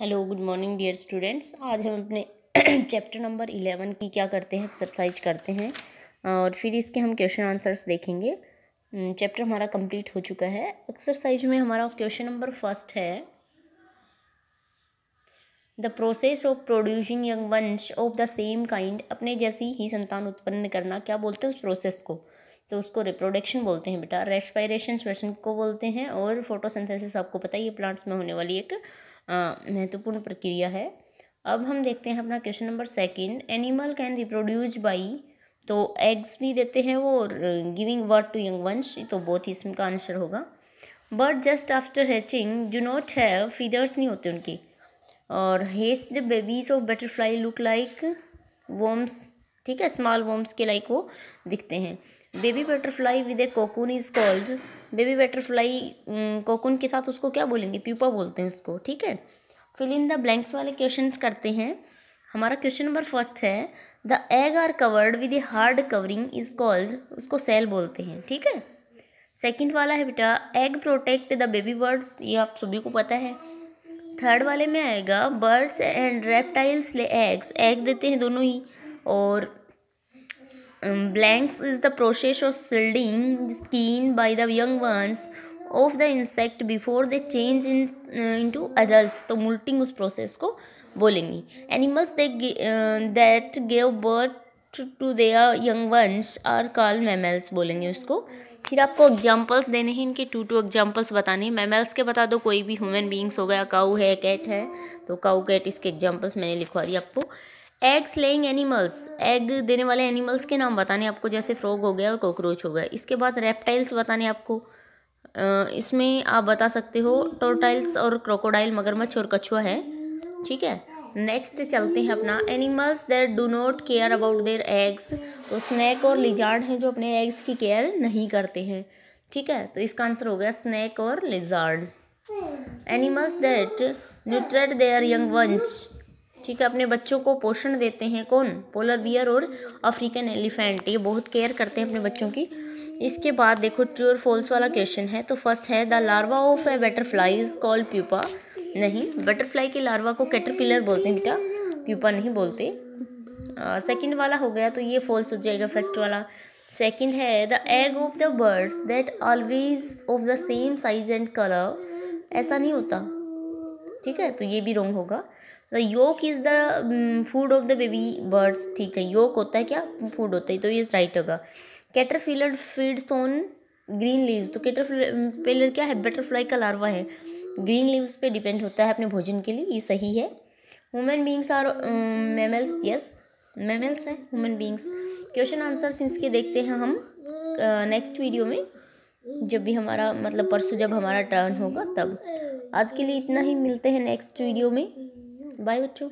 hello good morning dear students आज हम अपने चैप्टर नंबर इलेवन की क्या करते हैं एक्सरसाइज करते हैं और फिर इसके हम क्वेश्चन आंसर्स देखेंगे चैप्टर हमारा कंप्लीट हो चुका है एक्सरसाइज में हमारा क्वेश्चन नंबर फर्स्ट है the process of producing young ones of the same kind अपने जैसी ही संतान उत्पन्न करना क्या बोलते हैं उस प्रोसेस को तो उसको रिप्रोडक्शन बोलते हैं बेटा रेस्पायरेशन स्वेशन को बोलते हैं और फोटोसिंथेसिस आपको पता है ये प्लांट्स में होने वाली एक महत्वपूर्ण प्रक्रिया है अब हम देखते हैं अपना question number second animal can reproduce by तो एग्स भी देते हैं वो और गिविंग वर्ड टू यंग वंश तो बहुत ही इसमें का आंसर होगा but just after hatching do not है फीडर्स नहीं होते उनकी और hatched babies of butterfly look like worms ठीक है स्मॉल वोम्स के लाइक वो दिखते हैं baby butterfly with a cocoon is called baby butterfly cocoon के साथ उसको क्या बोलेंगे प्यूपा बोलते हैं उसको ठीक है फिल इन द ब्लैंक्स वाले क्वेश्चन करते हैं हमारा क्वेश्चन नंबर फर्स्ट है the egg are covered with a hard covering is called उसको सेल बोलते हैं ठीक है सेकेंड वाला है बेटा egg protect the baby birds ये आप सभी को पता है थर्ड वाले में आएगा birds and reptiles lay eggs egg देते हैं दोनों ही और blanks is the process of shedding skin by the young ones of the insect before the change in into adult तो मुल्टिंग उस प्रोसेस को बोलेंगी animals they that gave birth to their young ones are call mammals बोलेंगे उसको फिर आपको examples देने हैं इनके टू टू एग्जाम्पल्स बताने हैं मेमल्स के बता दो कोई भी ह्यूमन बींग्स हो गया काऊ है कैट है तो काऊ कैट इसके एग्जाम्पल्स मैंने लिखवा दी आपको एग्स लेइंग एनिमल्स एग देने वाले एनिमल्स के नाम बताने आपको जैसे फ्रॉग हो गया और कॉकरोच हो गया इसके बाद रेप्टाइल्स बताने आपको इसमें आप बता सकते हो टोटाइल्स और क्रोकोडाइल मगरमच्छ और कछुआ है ठीक है नेक्स्ट चलते हैं अपना animals that do not care about their eggs तो स्नैक और लिजार्ड हैं जो अपने एग्स की केयर नहीं करते हैं ठीक है तो इसका आंसर हो गया स्नैक और लिजार्ड एनिमल्स दैट न्यूट्रेट देयर यंग वंश ठीक है अपने बच्चों को पोषण देते हैं कौन पोलर बियर और अफ्रीकन एलिफेंट ये बहुत केयर करते हैं अपने बच्चों की इसके बाद देखो ट्रू और फॉल्स वाला क्वेश्चन है तो फर्स्ट है the larva of a butterfly is call pupa नहीं बटरफ्लाई के लार्वा को कैटरपिलर बोलते हैं बेटा प्यूपा नहीं बोलते सेकंड वाला हो गया तो ये फॉल्स हो जाएगा फर्स्ट वाला सेकंड है the egg of the birds that always of the same size and colour ऐसा नहीं होता ठीक है तो ये भी रॉन्ग होगा the yolk is the food of the baby birds ठीक है योक होता है क्या फूड होता है तो ये राइट होगा caterpillar feeds on green leaves तो कैटरफिलर क्या है बटरफ्लाई का लार्वा है ग्रीन लीव्स पे डिपेंड होता है अपने भोजन के लिए ये सही है women beings are mammals yes mammals हैं वुमेन बींग्स क्वेश्चन सिंस इसके देखते हैं हम नेक्स्ट uh, वीडियो में जब भी हमारा मतलब परसों जब हमारा टर्न होगा तब आज के लिए इतना ही मिलते हैं नेक्स्ट वीडियो में बाय बच्चों